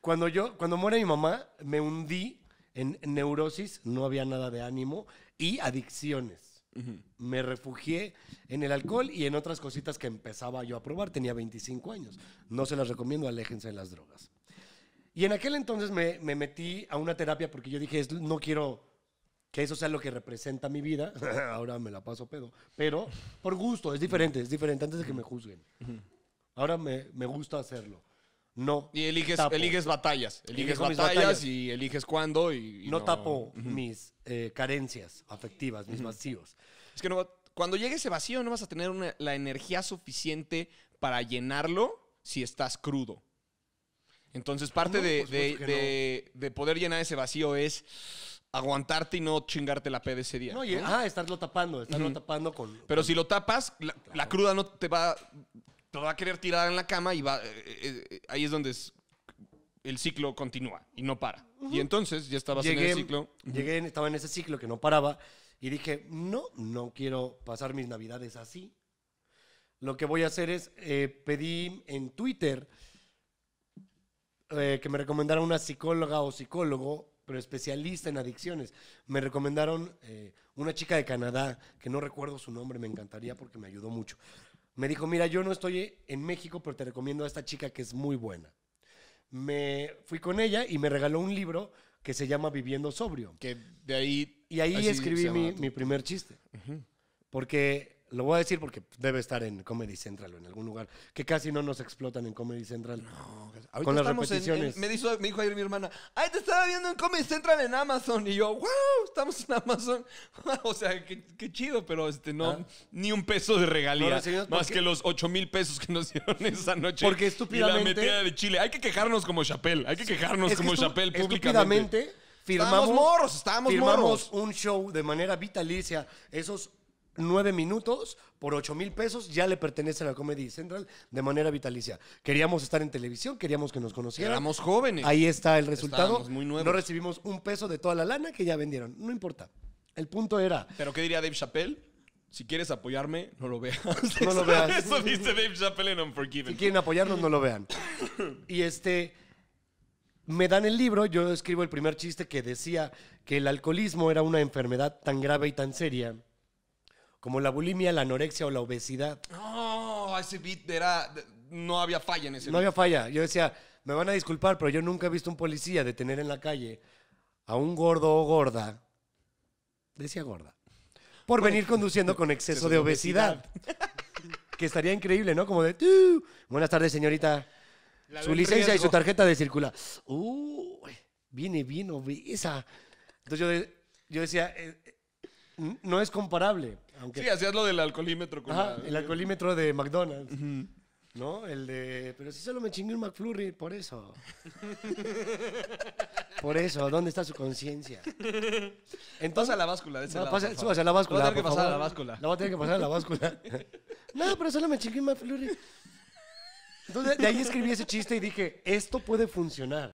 Cuando yo, cuando muere mi mamá, me hundí en neurosis, no había nada de ánimo y adicciones. Me refugié en el alcohol y en otras cositas que empezaba yo a probar. Tenía 25 años. No se las recomiendo, aléjense de las drogas. Y en aquel entonces me, metí a una terapia porque yo dije, no quiero que eso sea lo que representa mi vida. Ahora me la paso pedo. Pero por gusto, es diferente, es diferente antes de que me juzguen. Ahora me gusta hacerlo. No. Y eliges, batallas. Eliges batallas, y eliges cuándo y. no, tapo mis eh, carencias afectivas, mis vacíos. Es que cuando llegue ese vacío no vas a tener la energía suficiente para llenarlo si estás crudo. Entonces parte pues, pues, de, poder llenar ese vacío es aguantarte y no chingarte la P de ese día. ah, estarlo tapando, tapando con. Pero si lo tapas, la cruda no te va, te va a querer tirar en la cama y va. Eh, eh, eh, ahí es donde el ciclo continúa y no para. Y entonces ya estabas en el ciclo. Llegué, estaba en ese ciclo que no paraba y dije, no, no quiero pasar mis navidades así. Lo que voy a hacer es, pedí en Twitter que me recomendara una psicóloga o psicólogo, pero especialista en adicciones. Me recomendaron una chica de Canadá, que no recuerdo su nombre, me encantaría porque me ayudó mucho. Me dijo, mira, yo no estoy en México, pero te recomiendo a esta chica que es muy buena. Me fui con ella y me regaló un libro que se llama Viviendo Sobrio. Que de ahí... Y ahí escribí mi, primer chiste. Porque lo voy a decir porque debe estar en Comedy Central o en algún lugar, que casi no nos explotan en Comedy Central. No, con las repeticiones. me, dijo, ayer mi hermana, ay, te estaba viendo en Comedy Central en Amazon. Y yo, wow, estamos en Amazon. o sea, qué, chido, pero este, no, ah. ni un peso de regalía. más que los 8 mil pesos que nos dieron esa noche. Porque estúpidamente. Y la metida de Chile. Hay que quejarnos como Chapel hay que quejarnos como Chapel públicamente. Firmamos, estábamos morros, un show de manera vitalicia. Esos nueve minutos por ocho mil pesos ya le pertenece a la Comedy Central de manera vitalicia. Queríamos estar en televisión, queríamos que nos conocieran. Éramos jóvenes. Ahí está el resultado. No recibimos un peso de toda la lana que ya vendieron. No importa. El punto era. ¿Pero qué diría Dave Chappelle? Si quieres apoyarme, no lo veas. No lo veas. Eso dice Dave Chappelle en Unforgiven. Si quieren apoyarnos, no lo vean. Y este me dan el libro, yo escribo el primer chiste que decía que el alcoholismo era una enfermedad tan grave y tan seria como la bulimia, la anorexia o la obesidad. No, ese beat era. No había falla en ese No había falla. Yo decía, me van a disculpar, pero yo nunca he visto un policía detener en la calle a un gordo o gorda. Decía gorda. Por venir conduciendo con exceso de obesidad. que estaría increíble, ¿no? Como de. Buenas tardes, señorita. su licencia y su tarjeta de circula. ¡Uh! Viene bien obesa. Entonces yo, decía, eh, eh, no es comparable. Sí, hacías lo del alcoholímetro. Con el alcoholímetro de McDonald's. ¿No? El de. Pero si solo me chingué un McFlurry, por eso. por eso, ¿dónde está su conciencia? Entonces, a la báscula de ese no, lado, a la báscula. La a tener que pasar a la báscula. No va a tener que pasar a la báscula. no, pero solo me chingué un McFlurry. Entonces, de ahí escribí ese chiste y dije, esto puede funcionar.